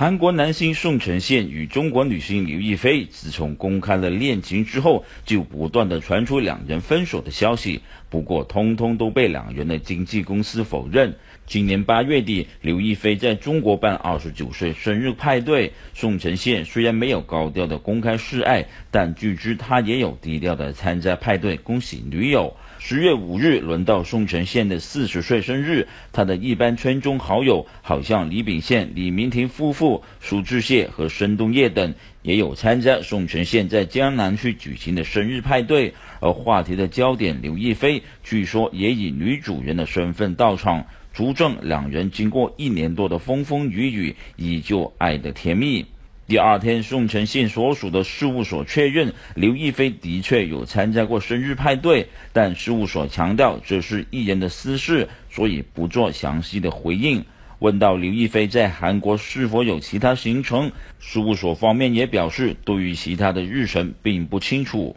韩国男星宋承宪与中国女星刘亦菲，自从公开了恋情之后，就不断的传出两人分手的消息。不过，通通都被两人的经纪公司否认。今年八月底，刘亦菲在中国办二十九岁生日派对，宋承宪虽然没有高调的公开示爱，但据知他也有低调的参加派对，恭喜女友。十月五日，轮到宋承宪的四十岁生日，他的一般圈中好友，好像李秉宪、李明婷夫妇。苏志燮和孙东烨等也有参加宋承宪在江南区举行的生日派对，而话题的焦点刘亦菲据说也以女主人的身份到场，足证两人经过一年多的风风雨雨依旧爱得甜蜜。第二天，宋承宪所属的事务所确认刘亦菲的确有参加过生日派对，但事务所强调这是艺人的私事，所以不做详细的回应。问到刘亦菲在韩国是否有其他行程，事务所方面也表示，对于其他的日程并不清楚。